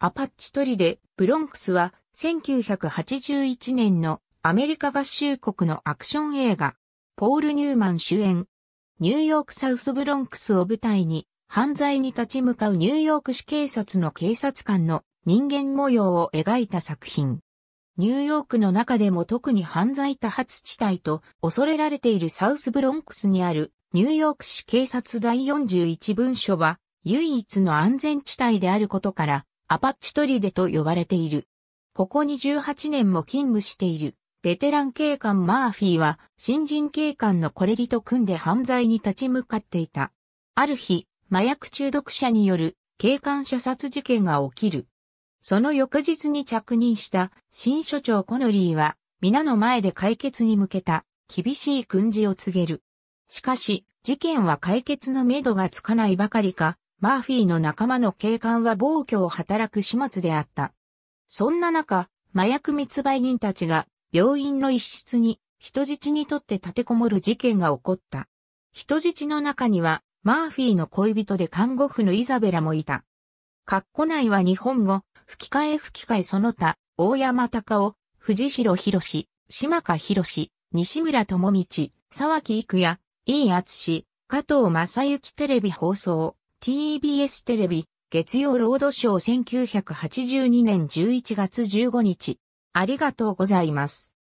アパッチトリで、ブロンクスは1981年のアメリカ合衆国のアクション映画、ポール・ニューマン主演、ニューヨークサウスブロンクスを舞台に、犯罪に立ち向かうニューヨーク市警察の警察官の人間模様を描いた作品。ニューヨークの中でも特に犯罪多発地帯と恐れられているサウスブロンクスにあるニューヨーク市警察第41文書は唯一の安全地帯であることからアパッチトリデと呼ばれている。ここに18年も勤務している。ベテラン警官マーフィーは新人警官のコレリと組んで犯罪に立ち向かっていた。ある日、麻薬中毒者による警官射殺事件が起きる。その翌日に着任した新所長コノリーは皆の前で解決に向けた厳しい訓示を告げる。しかし、事件は解決のめどがつかないばかりか、マーフィーの仲間の警官は暴挙を働く始末であった。そんな中、麻薬密売人たちが病院の一室に人質にとって立てこもる事件が起こった。人質の中には、マーフィーの恋人で看護婦のイザベラもいた。括弧内は日本語、吹き替え吹き替えその他、大山隆夫、藤代博島香博西村智道、沢木育也、井厚加藤正幸テレビ放送。TBS テレビ、月曜ロードショー1982年11月15日。ありがとうございます。